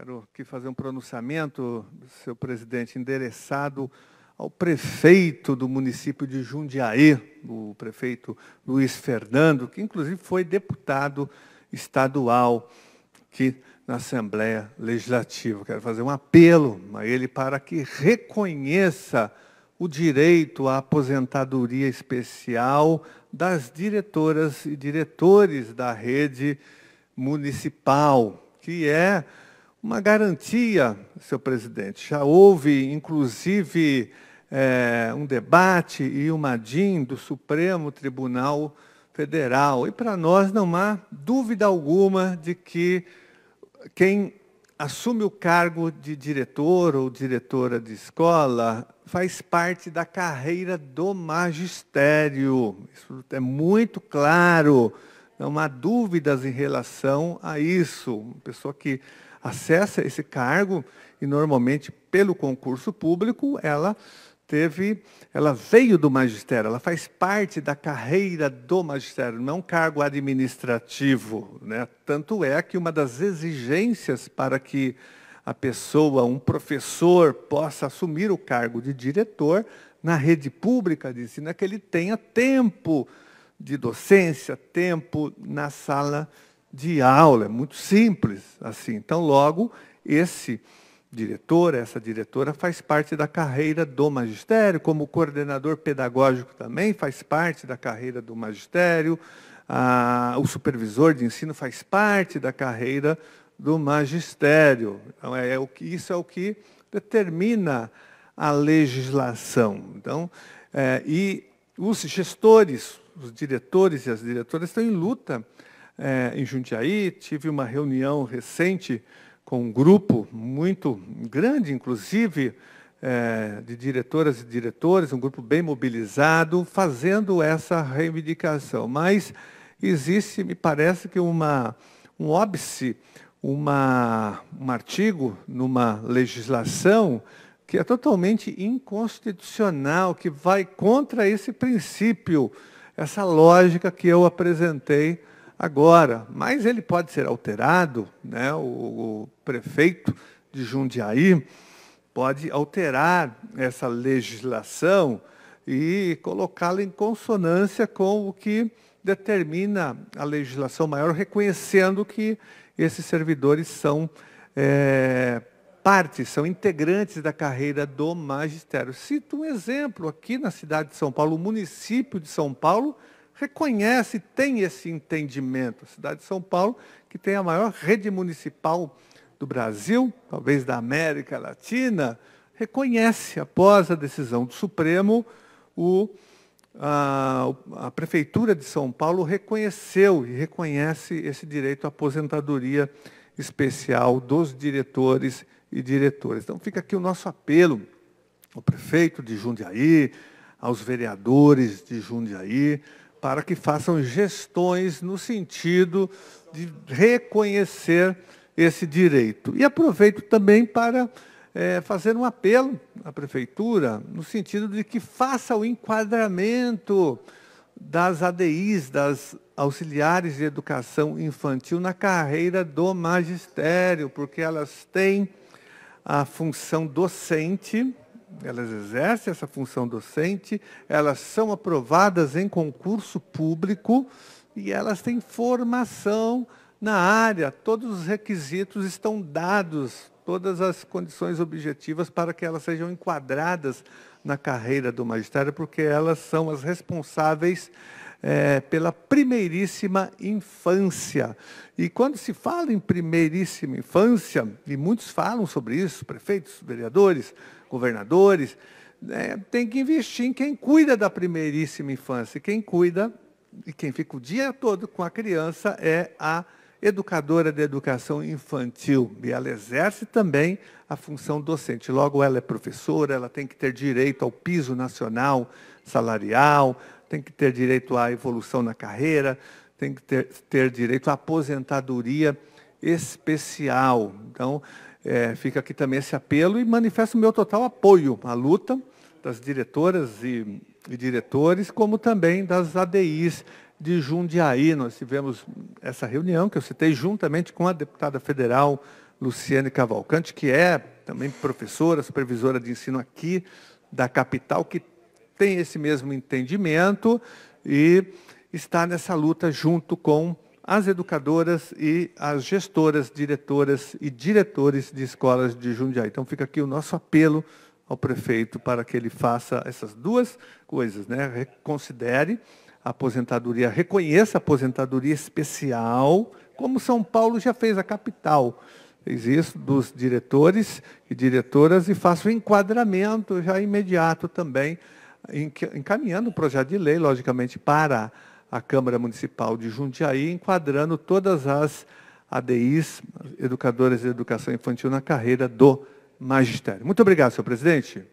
Quero aqui fazer um pronunciamento, seu presidente, endereçado ao prefeito do município de Jundiaí, o prefeito Luiz Fernando, que inclusive foi deputado estadual aqui na Assembleia Legislativa. Quero fazer um apelo a ele para que reconheça o direito à aposentadoria especial das diretoras e diretores da rede municipal, que é uma garantia, seu presidente. Já houve, inclusive, é, um debate e uma DIN do Supremo Tribunal Federal. E para nós não há dúvida alguma de que quem assume o cargo de diretor ou diretora de escola faz parte da carreira do magistério. Isso é muito claro. Não há dúvidas em relação a isso. Uma pessoa que acessa esse cargo e normalmente pelo concurso público ela teve, ela veio do magistério, ela faz parte da carreira do magistério, não é um cargo administrativo, né? Tanto é que uma das exigências para que a pessoa, um professor possa assumir o cargo de diretor na rede pública de ensino é que ele tenha tempo de docência, tempo na sala de de aula, é muito simples assim. Então, logo, esse diretor, essa diretora faz parte da carreira do magistério, como coordenador pedagógico também faz parte da carreira do magistério, o supervisor de ensino faz parte da carreira do magistério. Então, é, é o que, isso é o que determina a legislação. Então, é, e os gestores, os diretores e as diretoras estão em luta é, em Jundiaí, tive uma reunião recente com um grupo muito grande, inclusive, é, de diretoras e diretores, um grupo bem mobilizado, fazendo essa reivindicação. Mas existe, me parece que uma, um óbice, uma, um artigo numa legislação que é totalmente inconstitucional, que vai contra esse princípio, essa lógica que eu apresentei agora, mas ele pode ser alterado, né? o, o prefeito de Jundiaí pode alterar essa legislação e colocá-la em consonância com o que determina a legislação maior, reconhecendo que esses servidores são é, partes, são integrantes da carreira do magistério. Cito um exemplo aqui na cidade de São Paulo, o município de São Paulo reconhece, tem esse entendimento. A cidade de São Paulo, que tem a maior rede municipal do Brasil, talvez da América Latina, reconhece, após a decisão do Supremo, o, a, a, Prefeitura de São Paulo reconheceu e reconhece esse direito à aposentadoria especial dos diretores e diretoras. Então, fica aqui o nosso apelo ao prefeito de Jundiaí, aos vereadores de Jundiaí, para que façam gestões no sentido de reconhecer esse direito. E aproveito também para é, fazer um apelo à prefeitura, no sentido de que faça o enquadramento das ADIs, das auxiliares de educação infantil, na carreira do magistério, porque elas têm a função docente elas exercem essa função docente, elas são aprovadas em concurso público e elas têm formação na área. Todos os requisitos estão dados, todas as condições objetivas para que elas sejam enquadradas na carreira do magistério, porque elas são as responsáveis é, pela primeiríssima infância. E quando se fala em primeiríssima infância, e muitos falam sobre isso, prefeitos, vereadores, governadores, né, tem que investir em quem cuida da primeiríssima infância. Quem cuida e quem fica o dia todo com a criança é a criança educadora de educação infantil e ela exerce também a função docente. Logo, ela é professora, ela tem que ter direito ao piso nacional salarial, tem que ter direito à evolução na carreira, tem que ter, ter direito à aposentadoria especial. Então, é, fica aqui também esse apelo e manifesto o meu total apoio à luta das diretoras e, e diretores, como também das ADIs de Jundiaí. Nós tivemos essa reunião que eu citei juntamente com a deputada federal Luciane Cavalcante, que é também professora, supervisora de ensino aqui da capital, que tem esse mesmo entendimento e está nessa luta junto com as educadoras e as gestoras, diretoras e diretores de escolas de Jundiaí. Então fica aqui o nosso apelo ao prefeito para que ele faça essas duas coisas, né? Reconsidere aposentadoria, reconheça a aposentadoria especial, como São Paulo já fez a capital. Fez isso dos diretores e diretoras e faça o enquadramento já imediato também, encaminhando o projeto de lei, logicamente, para a Câmara Municipal de Jundiaí, enquadrando todas as ADIs, educadoras de educação infantil, na carreira do magistério. Muito obrigado, senhor presidente.